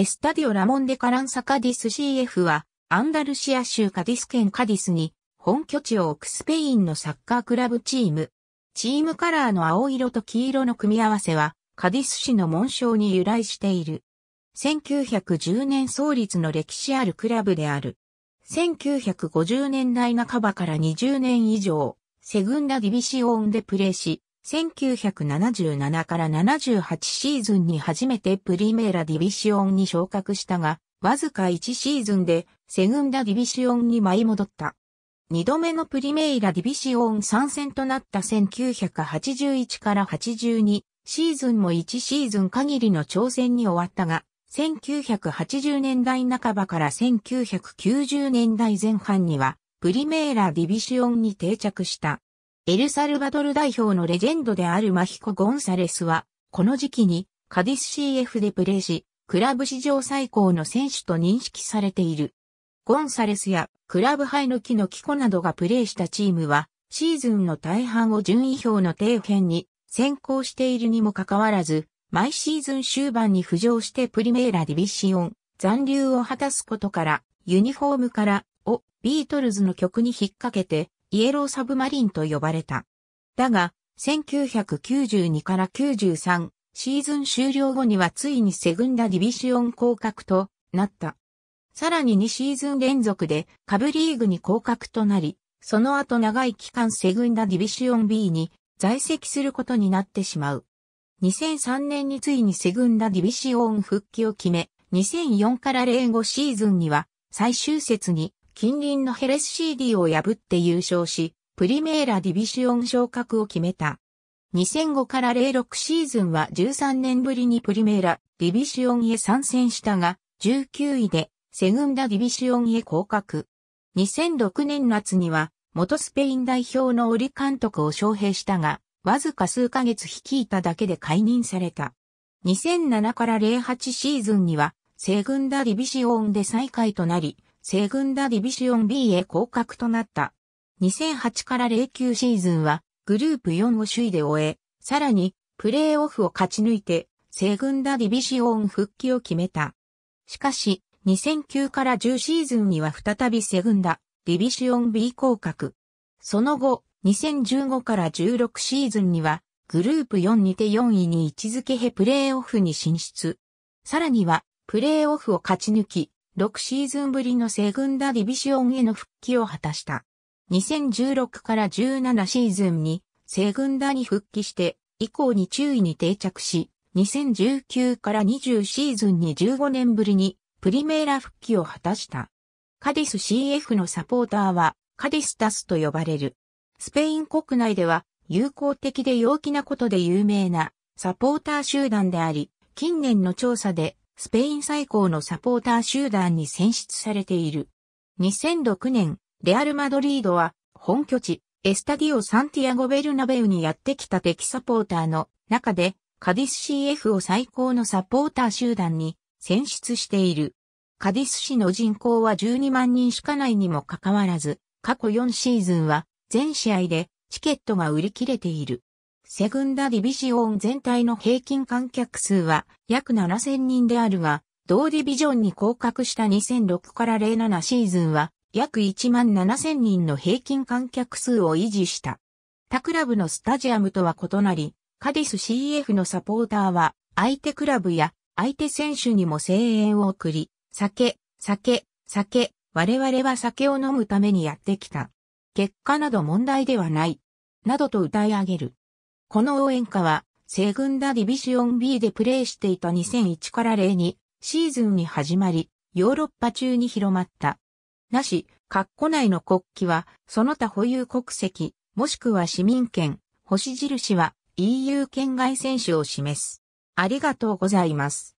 エスタディオ・ラモンデ・カランサ・カディス CF は、アンダルシア州カディス県カディスに、本拠地を置くスペインのサッカークラブチーム。チームカラーの青色と黄色の組み合わせは、カディス市の紋章に由来している。1910年創立の歴史あるクラブである。1950年代半ばから20年以上、セグンダ・ディビシオンでプレーし、1977から78シーズンに初めてプリメーラディビシオンに昇格したが、わずか1シーズンでセグンダディビシオンに舞い戻った。2度目のプリメイラディビシオン参戦となった1981から82シーズンも1シーズン限りの挑戦に終わったが、1980年代半ばから1990年代前半にはプリメイラディビシオンに定着した。エルサルバドル代表のレジェンドであるマヒコ・ゴンサレスは、この時期にカディス CF でプレーし、クラブ史上最高の選手と認識されている。ゴンサレスやクラブ杯の木の木子などがプレーしたチームは、シーズンの大半を順位表の底辺に先行しているにもかかわらず、毎シーズン終盤に浮上してプリメーラディビシオン残留を果たすことから、ユニフォームからをビートルズの曲に引っ掛けて、イエローサブマリンと呼ばれた。だが、1992から93シーズン終了後にはついにセグンダディビシオン降格となった。さらに2シーズン連続で下部リーグに降格となり、その後長い期間セグンダディビシオン B に在籍することになってしまう。2003年についにセグンダディビシオン復帰を決め、2004から05シーズンには最終節に近隣のヘレス CD を破って優勝し、プリメーラディビシオン昇格を決めた。2005から06シーズンは13年ぶりにプリメーラディビシオンへ参戦したが、19位でセグンダディビシオンへ降格。2006年夏には元スペイン代表のオリ監督を招聘したが、わずか数ヶ月率いただけで解任された。2007から08シーズンには、セグンダディビシオンで最下位となり、セグンダディビシオン B へ降格となった。2008から09シーズンはグループ4を首位で終え、さらにプレーオフを勝ち抜いてセグンダディビシオン復帰を決めた。しかし、2009から10シーズンには再びセグンダ、ディビシオン B 降格。その後、2015から16シーズンには、グループ4にて4位に位置づけへプレーオフに進出。さらには、プレーオフを勝ち抜き、6シーズンぶりのセグンダディビシオンへの復帰を果たした。2016から17シーズンにセグンダに復帰して以降に注意に定着し、2019から20シーズンに15年ぶりにプリメーラ復帰を果たした。カディス CF のサポーターはカディスタスと呼ばれる。スペイン国内では友好的で陽気なことで有名なサポーター集団であり、近年の調査でスペイン最高のサポーター集団に選出されている。2006年、レアル・マドリードは本拠地、エスタディオ・サンティアゴ・ベルナベウにやってきた敵サポーターの中で、カディス CF を最高のサポーター集団に選出している。カディス市の人口は12万人しかないにもかかわらず、過去4シーズンは全試合でチケットが売り切れている。セグンダディビジオン全体の平均観客数は約7000人であるが、同ディビジョンに降格した2006から07シーズンは約1万7000人の平均観客数を維持した。他クラブのスタジアムとは異なり、カディス CF のサポーターは相手クラブや相手選手にも声援を送り、酒、酒、酒、我々は酒を飲むためにやってきた。結果など問題ではない。などと歌い上げる。この応援歌は、西軍ダディビシオン B でプレーしていた2001から02シーズンに始まり、ヨーロッパ中に広まった。なし、括弧内の国旗は、その他保有国籍、もしくは市民権、星印は EU 県外選手を示す。ありがとうございます。